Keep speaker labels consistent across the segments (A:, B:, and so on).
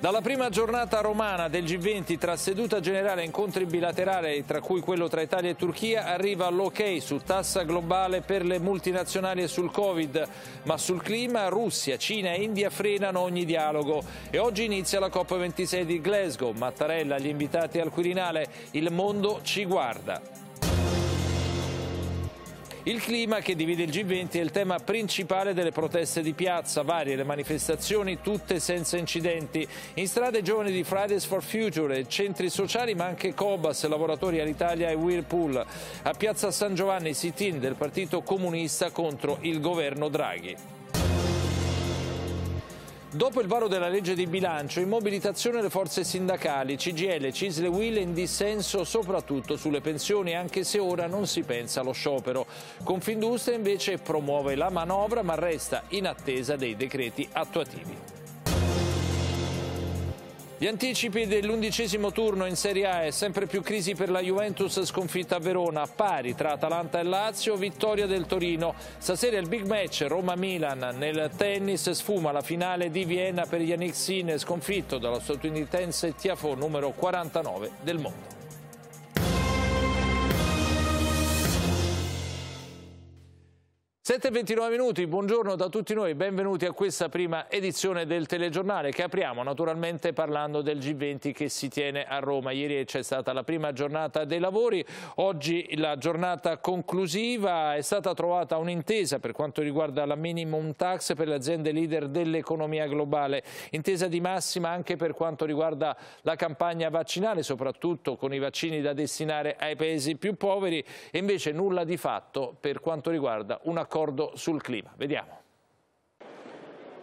A: Dalla prima giornata romana del G20 tra seduta generale e incontri bilaterali, tra cui quello tra Italia e Turchia, arriva l'ok su tassa globale per le multinazionali e sul Covid, ma sul clima Russia, Cina e India frenano ogni dialogo. E oggi inizia la COP26 di Glasgow, Mattarella, gli invitati al Quirinale, il mondo ci guarda. Il clima che divide il G20 è il tema principale delle proteste di piazza, varie le manifestazioni, tutte senza incidenti. In strada i giovani di Fridays for Future, centri sociali ma anche Cobas, lavoratori all'Italia e Whirlpool. A piazza San Giovanni sit-in del Partito Comunista contro il governo Draghi. Dopo il varo della legge di bilancio, in mobilitazione le forze sindacali, CGL, Cisle Will in dissenso soprattutto sulle pensioni, anche se ora non si pensa allo sciopero. Confindustria invece promuove la manovra ma resta in attesa dei decreti attuativi. Gli anticipi dell'undicesimo turno in Serie A e sempre più crisi per la Juventus sconfitta a Verona, pari tra Atalanta e Lazio, vittoria del Torino. Stasera il big match Roma-Milan. Nel tennis sfuma la finale di Vienna per Yannick Sine, sconfitto dallo statunitense Tiafo numero 49 del mondo. 7.29 minuti, buongiorno da tutti noi, benvenuti a questa prima edizione del telegiornale che apriamo naturalmente parlando del G20 che si tiene a Roma. Ieri c'è stata la prima giornata dei lavori, oggi la giornata conclusiva, è stata trovata un'intesa per quanto riguarda la minimum tax per le aziende leader dell'economia globale, intesa di massima anche per quanto riguarda la campagna vaccinale, soprattutto con i vaccini da destinare ai paesi più poveri e invece nulla di fatto per quanto riguarda un accordo l'accordo sul clima. Vediamo.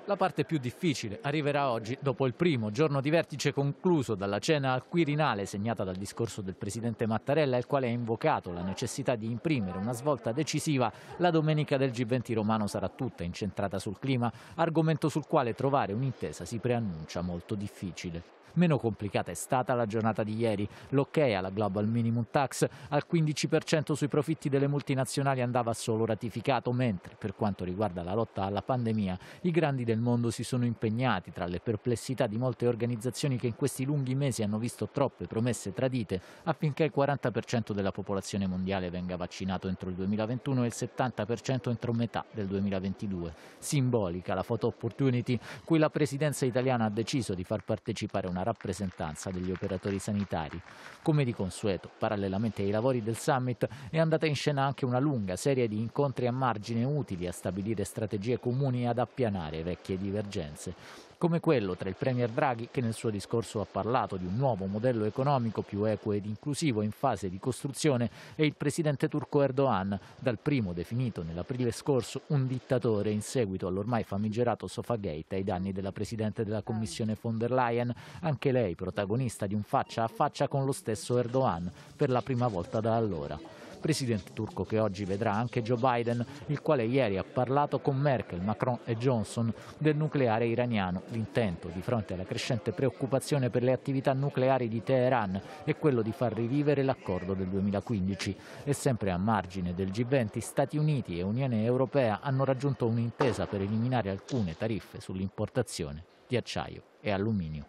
B: La parte più difficile arriverà oggi dopo il primo giorno di vertice concluso dalla cena al Quirinale segnata dal discorso del presidente Mattarella il quale ha invocato la necessità di imprimere una svolta decisiva. La domenica del G20 romano sarà tutta incentrata sul clima, argomento sul quale trovare un'intesa si preannuncia molto difficile. Meno complicata è stata la giornata di ieri. L'ok alla Global Minimum Tax al 15% sui profitti delle multinazionali andava solo ratificato, mentre per quanto riguarda la lotta alla pandemia i grandi del mondo si sono impegnati tra le perplessità di molte organizzazioni che in questi lunghi mesi hanno visto troppe promesse tradite affinché il 40% della popolazione mondiale venga vaccinato entro il 2021 e il 70% entro metà del 2022. Simbolica la photo opportunity cui la presidenza italiana ha deciso di far partecipare una rappresentanza degli operatori sanitari. Come di consueto, parallelamente ai lavori del summit, è andata in scena anche una lunga serie di incontri a margine utili a stabilire strategie comuni e ad appianare vecchie divergenze come quello tra il Premier Draghi, che nel suo discorso ha parlato di un nuovo modello economico più equo ed inclusivo in fase di costruzione, e il presidente turco Erdogan, dal primo definito nell'aprile scorso un dittatore in seguito all'ormai famigerato Sofagate ai danni della presidente della Commissione von der Leyen, anche lei protagonista di un faccia a faccia con lo stesso Erdogan per la prima volta da allora presidente turco che oggi vedrà anche Joe Biden, il quale ieri ha parlato con Merkel, Macron e Johnson del nucleare iraniano. L'intento di fronte alla crescente preoccupazione per le attività nucleari di Teheran è quello di far rivivere l'accordo del 2015 e sempre a margine del G20 Stati Uniti e Unione Europea hanno raggiunto un'intesa per eliminare alcune tariffe sull'importazione di acciaio e alluminio.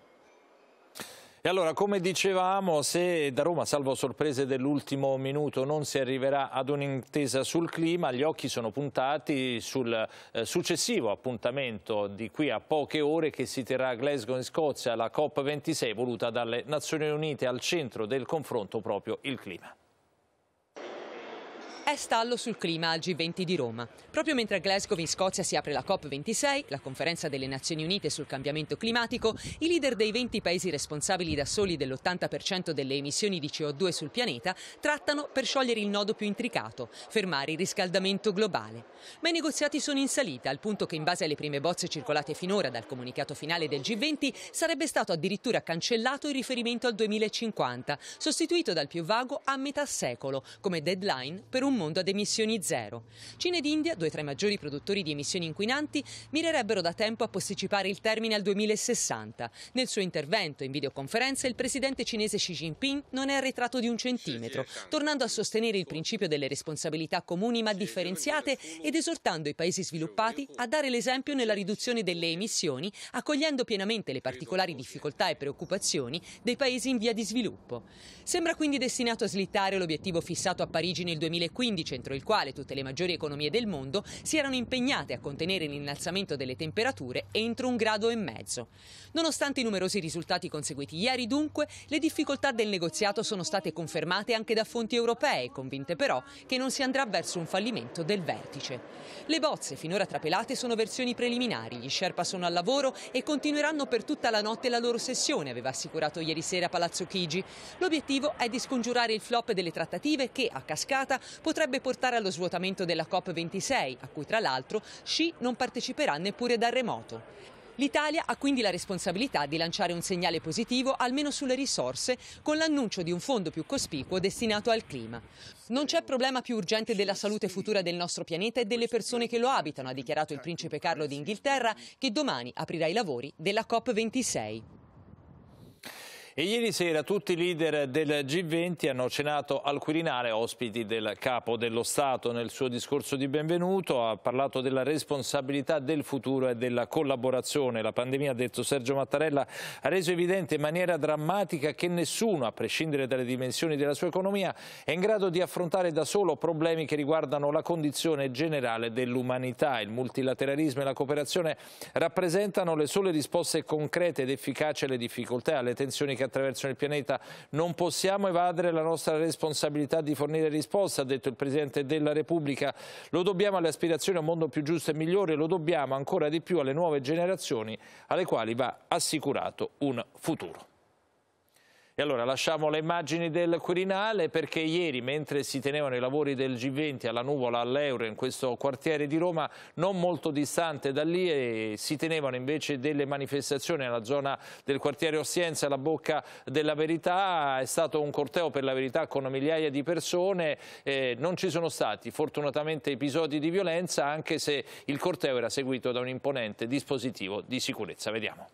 A: E allora, come dicevamo, se da Roma, salvo sorprese dell'ultimo minuto, non si arriverà ad un'intesa sul clima, gli occhi sono puntati sul eh, successivo appuntamento di qui a poche ore che si terrà a Glasgow in Scozia, la COP26 voluta dalle Nazioni Unite al centro del confronto proprio il clima.
C: È stallo sul clima al G20 di Roma. Proprio mentre a Glasgow in Scozia si apre la COP26, la conferenza delle Nazioni Unite sul cambiamento climatico, i leader dei 20 paesi responsabili da soli dell'80% delle emissioni di CO2 sul pianeta trattano per sciogliere il nodo più intricato, fermare il riscaldamento globale. Ma i negoziati sono in salita, al punto che in base alle prime bozze circolate finora dal comunicato finale del G20 sarebbe stato addirittura cancellato il riferimento al 2050, sostituito dal più vago a metà secolo come deadline per un un mondo ad emissioni zero. Cina ed India, due tra i maggiori produttori di emissioni inquinanti, mirerebbero da tempo a posticipare il termine al 2060. Nel suo intervento in videoconferenza il presidente cinese Xi Jinping non è arretrato di un centimetro, tornando a sostenere il principio delle responsabilità comuni ma differenziate ed esortando i paesi sviluppati a dare l'esempio nella riduzione delle emissioni, accogliendo pienamente le particolari difficoltà e preoccupazioni dei paesi in via di sviluppo. Sembra quindi destinato a slittare l'obiettivo fissato a Parigi nel 2015 2015, entro il quale tutte le maggiori economie del mondo si erano impegnate a contenere l'innalzamento delle temperature entro un grado e mezzo. Nonostante i numerosi risultati conseguiti ieri, dunque, le difficoltà del negoziato sono state confermate anche da fonti europee, convinte però che non si andrà verso un fallimento del vertice. Le bozze finora trapelate sono versioni preliminari, gli Sherpa sono al lavoro e continueranno per tutta la notte la loro sessione, aveva assicurato ieri sera Palazzo Chigi. L'obiettivo è di scongiurare il flop delle trattative che, a cascata, potrebbero potrebbe portare allo svuotamento della COP26, a cui tra l'altro Xi non parteciperà neppure da remoto. L'Italia ha quindi la responsabilità di lanciare un segnale positivo almeno sulle risorse con l'annuncio di un fondo più cospicuo destinato al clima. Non c'è problema più urgente della salute futura del nostro pianeta e delle persone che lo abitano, ha dichiarato il principe Carlo d'Inghilterra, che domani aprirà i lavori della COP26.
A: E ieri sera tutti i leader del G20 hanno cenato al Quirinale, ospiti del capo dello Stato. Nel suo discorso di benvenuto ha parlato della responsabilità del futuro e della collaborazione. La pandemia, ha detto Sergio Mattarella, ha reso evidente in maniera drammatica che nessuno, a prescindere dalle dimensioni della sua economia, è in grado di affrontare da solo problemi che riguardano la condizione generale dell'umanità. Il multilateralismo e la cooperazione rappresentano le sole risposte concrete ed efficaci alle difficoltà e alle tensioni che attraversano il pianeta. Non possiamo evadere la nostra responsabilità di fornire risposte, ha detto il Presidente della Repubblica. Lo dobbiamo alle aspirazioni a un mondo più giusto e migliore, lo dobbiamo ancora di più alle nuove generazioni alle quali va assicurato un futuro. E allora lasciamo le immagini del Quirinale perché ieri mentre si tenevano i lavori del G20 alla Nuvola all'Euro in questo quartiere di Roma non molto distante da lì eh, si tenevano invece delle manifestazioni nella zona del quartiere Ossienza alla Bocca della Verità è stato un corteo per la verità con migliaia di persone eh, non ci sono stati fortunatamente episodi di violenza anche se il corteo era seguito da un imponente dispositivo di sicurezza. Vediamo.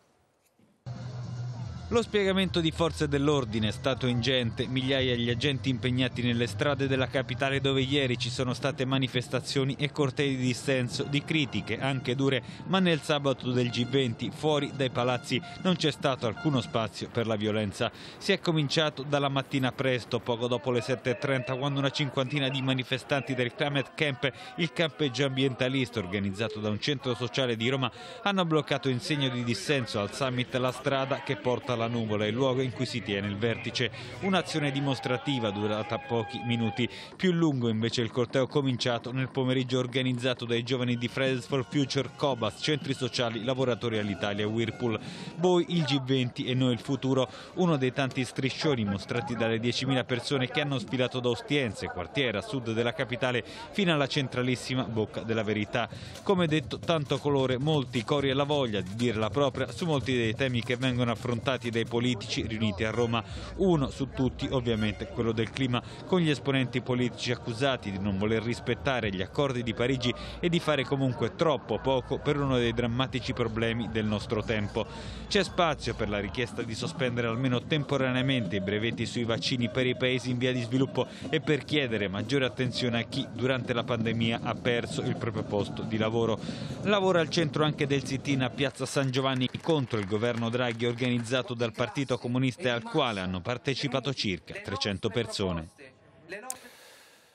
A: Lo
D: spiegamento di forze dell'ordine è stato ingente, migliaia gli agenti impegnati nelle strade della capitale dove ieri ci sono state manifestazioni e cortei di dissenso, di critiche anche dure, ma nel sabato del G20 fuori dai palazzi non c'è stato alcuno spazio per la violenza. Si è cominciato dalla mattina presto, poco dopo le 7.30, quando una cinquantina di manifestanti del Climate Camp, il campeggio ambientalista organizzato da un centro sociale di Roma, hanno bloccato in segno di dissenso al summit la strada che porta alla la nuvola, il luogo in cui si tiene il vertice. Un'azione dimostrativa durata pochi minuti. Più lungo invece il corteo cominciato nel pomeriggio organizzato dai giovani di Fridays for Future, Cobas, Centri Sociali, Lavoratori all'Italia, Whirlpool. Voi il G20 e noi il futuro, uno dei tanti striscioni mostrati dalle 10.000 persone che hanno sfilato da Ostiense, quartiere a sud della capitale, fino alla centralissima Bocca della Verità. Come detto, tanto colore, molti cori e la voglia di dire la propria su molti dei temi che vengono affrontati dei politici riuniti a Roma, uno su tutti ovviamente quello del clima, con gli esponenti politici accusati di non voler rispettare gli accordi di Parigi e di fare comunque troppo poco per uno dei drammatici problemi del nostro tempo. C'è spazio per la richiesta di sospendere almeno temporaneamente i brevetti sui vaccini per i paesi in via di sviluppo e per chiedere maggiore attenzione a chi durante la pandemia ha perso il proprio posto di lavoro. Lavora al centro anche del sit-in a Piazza San Giovanni contro il governo Draghi organizzato da dal Partito Comunista al quale hanno partecipato circa 300 persone.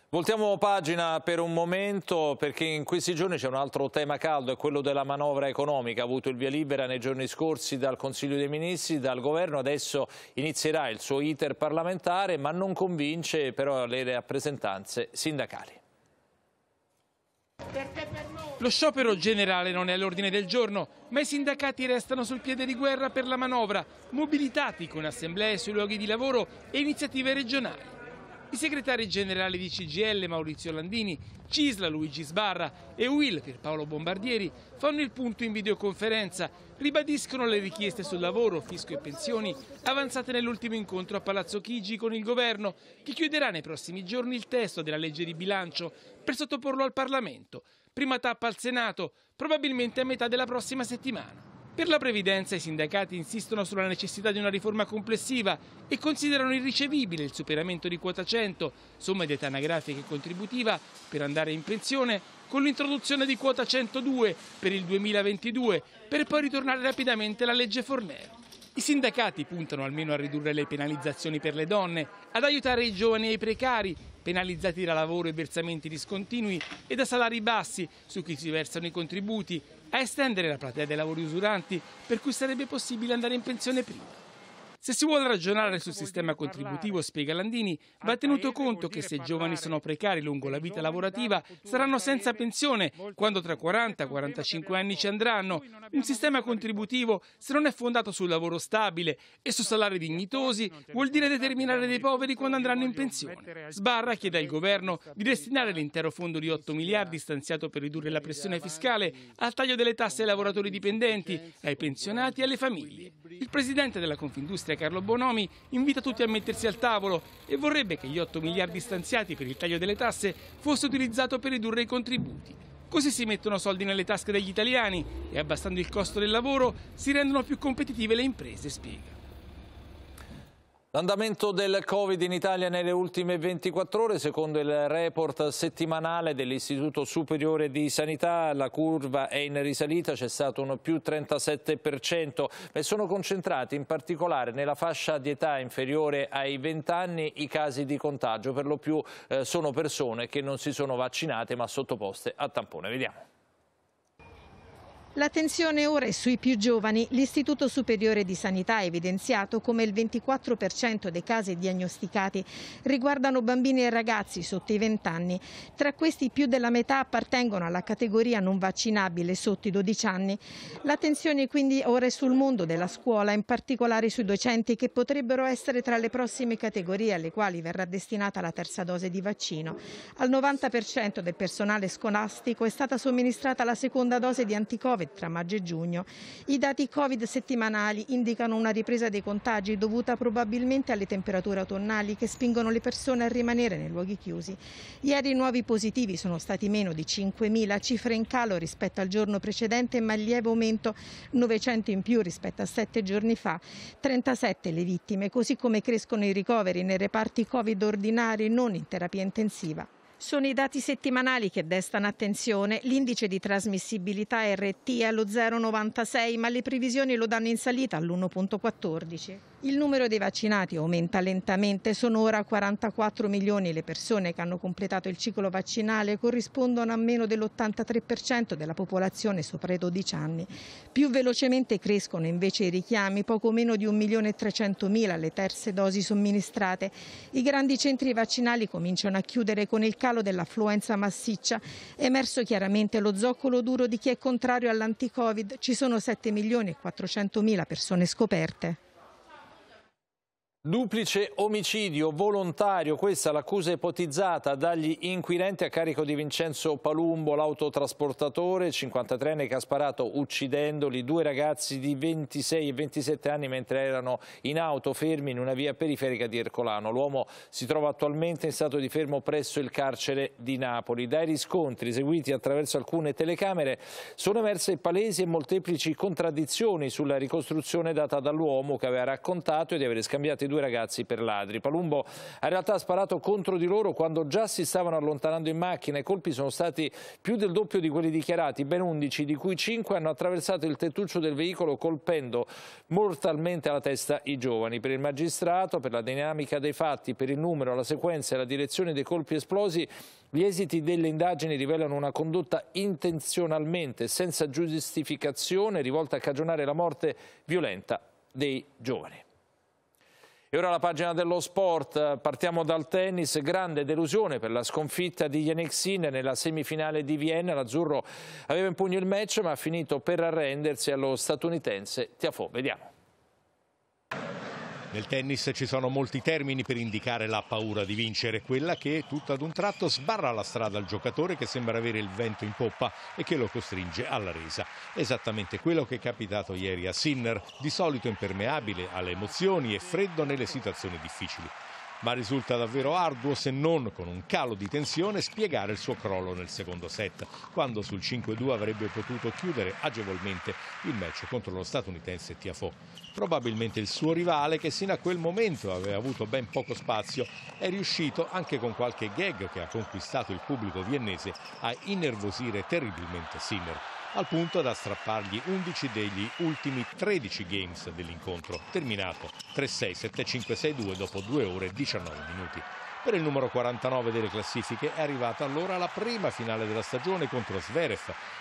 A: Voltiamo pagina per un momento perché in questi giorni c'è un altro tema caldo, è quello della manovra economica. Ha avuto il via libera nei giorni scorsi dal Consiglio dei Ministri, dal Governo, adesso inizierà il suo iter parlamentare ma non convince però le rappresentanze
E: sindacali. Lo sciopero generale non è all'ordine del giorno, ma i sindacati restano sul piede di guerra per la manovra, mobilitati con assemblee sui luoghi di lavoro e iniziative regionali i segretari generali di CGL Maurizio Landini, Cisla Luigi Sbarra e Will Pierpaolo Bombardieri fanno il punto in videoconferenza, ribadiscono le richieste sul lavoro, fisco e pensioni avanzate nell'ultimo incontro a Palazzo Chigi con il governo che chiuderà nei prossimi giorni il testo della legge di bilancio per sottoporlo al Parlamento, prima tappa al Senato, probabilmente a metà della prossima settimana. Per la previdenza i sindacati insistono sulla necessità di una riforma complessiva e considerano irricevibile il superamento di quota 100, somma di età anagrafica e contributiva, per andare in pensione, con l'introduzione di quota 102 per il 2022, per poi ritornare rapidamente alla legge Fornero. I sindacati puntano almeno a ridurre le penalizzazioni per le donne, ad aiutare i giovani e i precari, penalizzati da lavoro e versamenti discontinui e da salari bassi su cui si versano i contributi, a estendere la platea dei lavori usuranti per cui sarebbe possibile andare in pensione prima. Se si vuole ragionare sul sistema contributivo, spiega Landini, va tenuto conto che se i giovani sono precari lungo la vita lavorativa saranno senza pensione quando tra 40-45 e anni ci andranno. Un sistema contributivo, se non è fondato sul lavoro stabile e su salari dignitosi, vuol dire determinare dei poveri quando andranno in pensione. Sbarra chiede al governo di destinare l'intero fondo di 8 miliardi stanziato per ridurre la pressione fiscale al taglio delle tasse ai lavoratori dipendenti, ai pensionati e alle famiglie. Il presidente della Confindustria Carlo Bonomi invita tutti a mettersi al tavolo e vorrebbe che gli 8 miliardi stanziati per il taglio delle tasse fosse utilizzato per ridurre i contributi. Così si mettono soldi nelle tasche degli italiani e abbassando il costo del lavoro si rendono più competitive le imprese, spiega.
A: L'andamento del Covid in Italia nelle ultime 24 ore, secondo il report settimanale dell'Istituto Superiore di Sanità, la curva è in risalita, c'è stato un più 37%, e sono concentrati in particolare nella fascia di età inferiore ai 20 anni i casi di contagio, per lo più eh, sono persone che non si sono vaccinate ma sottoposte a tampone. Vediamo.
F: L'attenzione ora è sui più giovani. L'Istituto Superiore di Sanità ha evidenziato come il 24% dei casi diagnosticati riguardano bambini e ragazzi sotto i 20 anni. Tra questi più della metà appartengono alla categoria non vaccinabile sotto i 12 anni. L'attenzione quindi ora è sul mondo della scuola, in particolare sui docenti che potrebbero essere tra le prossime categorie alle quali verrà destinata la terza dose di vaccino. Al 90% del personale scolastico è stata somministrata la seconda dose di anticovid tra maggio e giugno. I dati Covid settimanali indicano una ripresa dei contagi dovuta probabilmente alle temperature autunnali che spingono le persone a rimanere nei luoghi chiusi. Ieri i nuovi positivi sono stati meno di 5.000, cifre in calo rispetto al giorno precedente ma lieve aumento 900 in più rispetto a sette giorni fa. 37 le vittime, così come crescono i ricoveri nei reparti Covid ordinari non in terapia intensiva. Sono i dati settimanali che destano attenzione. L'indice di trasmissibilità RT è allo 0,96, ma le previsioni lo danno in salita all'1,14. Il numero dei vaccinati aumenta lentamente, sono ora 44 milioni le persone che hanno completato il ciclo vaccinale, corrispondono a meno dell'83% della popolazione sopra i 12 anni. Più velocemente crescono invece i richiami, poco meno di 1.300.000 le terze dosi somministrate. I grandi centri vaccinali cominciano a chiudere con il calo dell'affluenza massiccia. È emerso chiaramente lo zoccolo duro di chi è contrario all'anti-Covid. Ci sono 7 milioni e 400.000 persone scoperte.
A: Duplice omicidio volontario, questa è l'accusa ipotizzata dagli inquirenti a carico di Vincenzo Palumbo, l'autotrasportatore 53enne che ha sparato uccidendoli due ragazzi di 26 e 27 anni mentre erano in auto fermi in una via periferica di Ercolano. L'uomo si trova attualmente in stato di fermo presso il carcere di Napoli. Dai riscontri eseguiti attraverso alcune telecamere sono emerse palesi e molteplici contraddizioni sulla ricostruzione data dall'uomo che aveva raccontato di avere scambiato i due due ragazzi per ladri. Palumbo ha in realtà sparato contro di loro quando già si stavano allontanando in macchina. I colpi sono stati più del doppio di quelli dichiarati, ben 11, di cui 5 hanno attraversato il tettuccio del veicolo colpendo mortalmente alla testa i giovani. Per il magistrato, per la dinamica dei fatti, per il numero, la sequenza e la direzione dei colpi esplosi, gli esiti delle indagini rivelano una condotta intenzionalmente, senza giustificazione, rivolta a cagionare la morte violenta dei giovani. E ora la pagina dello sport, partiamo dal tennis, grande delusione per la sconfitta di Yannick Sinner nella semifinale di Vienna, l'azzurro aveva in pugno il match ma ha finito per arrendersi allo statunitense Tiafo, vediamo.
G: Nel tennis ci sono molti termini per indicare la paura di vincere, quella che tutto ad un tratto sbarra la strada al giocatore che sembra avere il vento in poppa e che lo costringe alla resa. Esattamente quello che è capitato ieri a Sinner, di solito impermeabile alle emozioni e freddo nelle situazioni difficili ma risulta davvero arduo se non con un calo di tensione spiegare il suo crollo nel secondo set, quando sul 5-2 avrebbe potuto chiudere agevolmente il match contro lo statunitense Tiafo. Probabilmente il suo rivale, che sino a quel momento aveva avuto ben poco spazio, è riuscito, anche con qualche gag che ha conquistato il pubblico viennese, a innervosire terribilmente Simmer al punto da strappargli 11 degli ultimi 13 games dell'incontro, terminato 3-6, 7-5-6-2 dopo 2 ore e 19 minuti. Per il numero 49 delle classifiche è arrivata allora la prima finale della stagione contro Sverev.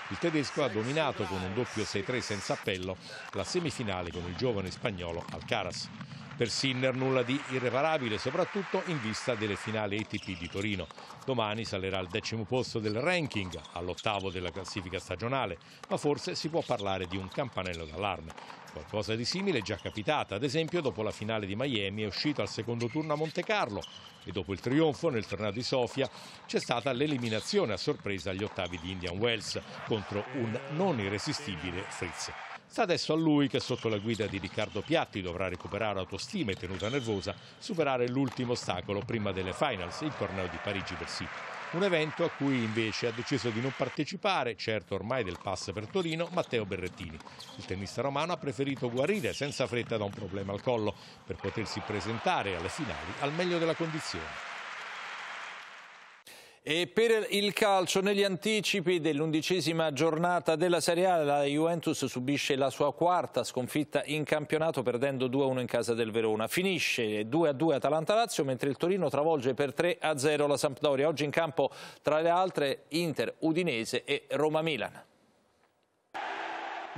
G: Il tedesco ha dominato con un doppio 6-3 senza appello la semifinale con il giovane spagnolo Alcaraz. Per Sinner nulla di irreparabile, soprattutto in vista delle finali ATP di Torino. Domani salerà al decimo posto del ranking, all'ottavo della classifica stagionale, ma forse si può parlare di un campanello d'allarme. Qualcosa di simile è già capitata, ad esempio dopo la finale di Miami è uscito al secondo turno a Monte Carlo e dopo il trionfo nel torneo di Sofia c'è stata l'eliminazione a sorpresa agli ottavi di Indian Wells contro un non irresistibile Fritz. Sta adesso a lui che sotto la guida di Riccardo Piatti dovrà recuperare autostima e tenuta nervosa, superare l'ultimo ostacolo prima delle finals, il torneo di Parigi Bercy. Un evento a cui invece ha deciso di non partecipare, certo ormai del pass per Torino, Matteo Berrettini. Il tennista romano ha preferito guarire senza fretta da un problema al collo per
A: potersi presentare alle finali al meglio della condizione. E per il calcio, negli anticipi dell'undicesima giornata della Serie A, la Juventus subisce la sua quarta sconfitta in campionato perdendo 2-1 in casa del Verona. Finisce 2-2 Atalanta-Lazio, mentre il Torino travolge per 3-0 la Sampdoria. Oggi in campo,
H: tra le altre, Inter, Udinese e Roma-Milan.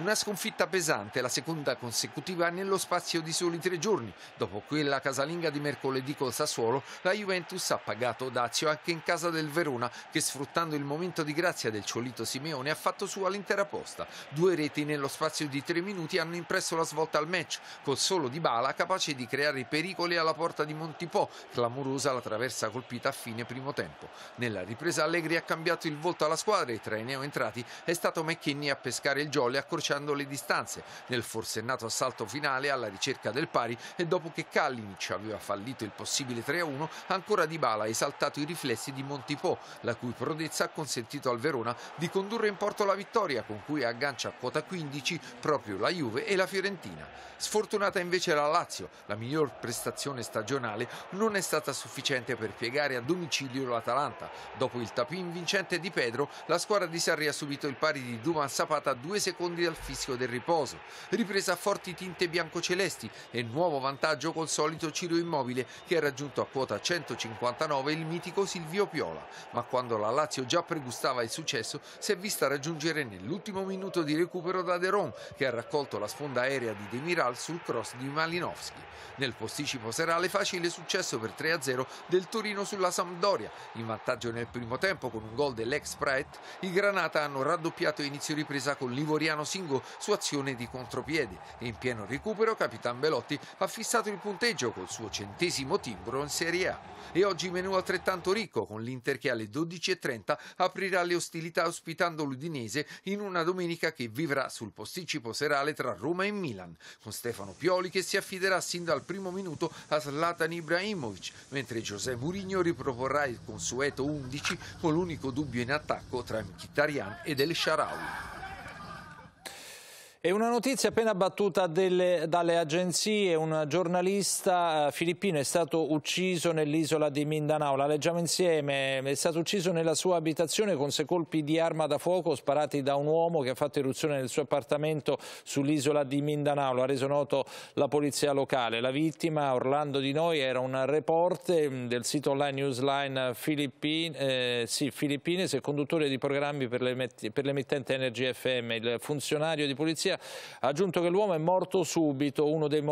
H: Una sconfitta pesante, la seconda consecutiva nello spazio di soli tre giorni. Dopo quella casalinga di mercoledì col Sassuolo, la Juventus ha pagato Dazio anche in casa del Verona, che sfruttando il momento di grazia del Ciolito Simeone ha fatto sua l'intera posta. Due reti nello spazio di tre minuti hanno impresso la svolta al match, col solo di Bala capace di creare pericoli alla porta di Montipò, clamorosa la traversa colpita a fine primo tempo. Nella ripresa Allegri ha cambiato il volto alla squadra e tra i neoentrati è stato McKinney a pescare il jolly a accorciato accorciando le distanze nel forsennato assalto finale alla ricerca del pari e dopo che Kalinic aveva fallito il possibile 3-1, ancora Di Bala ha esaltato i riflessi di Montipò, la cui prodezza ha consentito al Verona di condurre in porto la vittoria con cui aggancia a quota 15 proprio la Juve e la Fiorentina. Sfortunata invece la Lazio, la miglior prestazione stagionale non è stata sufficiente per piegare a domicilio l'Atalanta. Dopo il tapin vincente di Pedro, la squadra di Sarri ha subito il pari di Duman Zapata a due secondi dal fischio del riposo, ripresa a forti tinte bianco-celesti e nuovo vantaggio col solito Ciro Immobile che ha raggiunto a quota 159 il mitico Silvio Piola, ma quando la Lazio già pregustava il successo si è vista raggiungere nell'ultimo minuto di recupero da De Ron che ha raccolto la sfonda aerea di Demiral sul cross di Malinowski. Nel posticipo serale facile successo per 3-0 del Torino sulla Sampdoria, in vantaggio nel primo tempo con un gol dell'ex Praet, i Granata hanno raddoppiato inizio ripresa con Livoriano Silva Mazingo su azione di contropiede. In pieno recupero Capitan Belotti ha fissato il punteggio col suo centesimo timbro in Serie A. E oggi menù altrettanto ricco con l'Inter che alle 12.30 aprirà le ostilità ospitando l'Udinese in una domenica che vivrà sul posticipo serale tra Roma e Milan, con Stefano Pioli che si affiderà sin dal primo minuto a Zlatan Ibrahimovic, mentre José Mourinho riproporrà il consueto 11 con l'unico dubbio in attacco tra Mkhitaryan e El Sharawi.
A: E una notizia appena battuta delle, dalle agenzie, un giornalista eh, filippino è stato ucciso nell'isola di Mindanao, la leggiamo insieme, è stato ucciso nella sua abitazione con sei colpi di arma da fuoco sparati da un uomo che ha fatto irruzione nel suo appartamento sull'isola di Mindanao, lo ha reso noto la polizia locale. La vittima, Orlando Di Noi, era un reporter mm, del sito online Newsline Filippin, eh, sì, filippinese, conduttore di programmi per l'emittente Energy FM, il funzionario di polizia ha aggiunto che l'uomo è morto subito, uno dei,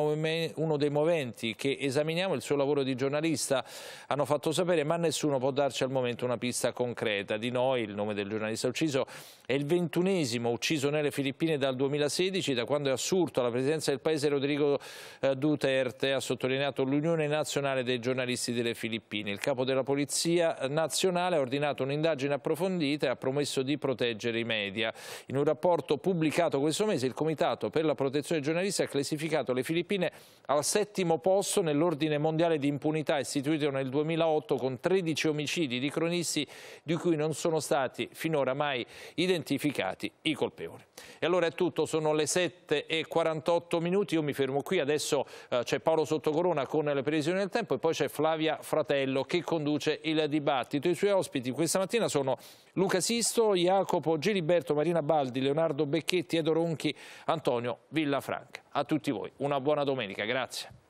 A: uno dei moventi che esaminiamo il suo lavoro di giornalista hanno fatto sapere, ma nessuno può darci al momento una pista concreta. Di noi, il nome del giornalista ucciso è il ventunesimo ucciso nelle Filippine dal 2016, da quando è assurto alla presidenza del paese Rodrigo eh, Duterte, ha sottolineato l'Unione Nazionale dei Giornalisti delle Filippine. Il capo della Polizia Nazionale ha ordinato un'indagine approfondita e ha promesso di proteggere i media. In un rapporto pubblicato questo mese il Comitato per la protezione dei giornalisti ha classificato le Filippine al settimo posto nell'ordine mondiale di impunità istituito nel 2008 con 13 omicidi di cronisti di cui non sono stati finora mai identificati i colpevoli. E allora è tutto, sono le 7 e 48 minuti, io mi fermo qui, adesso eh, c'è Paolo Sottocorona con le previsioni del tempo e poi c'è Flavia Fratello che conduce il dibattito. I suoi ospiti questa mattina sono Luca Sisto, Jacopo Giliberto, Marina Baldi, Leonardo Becchetti, Edo Ronchi Antonio Villafranca. A tutti voi una buona domenica, grazie.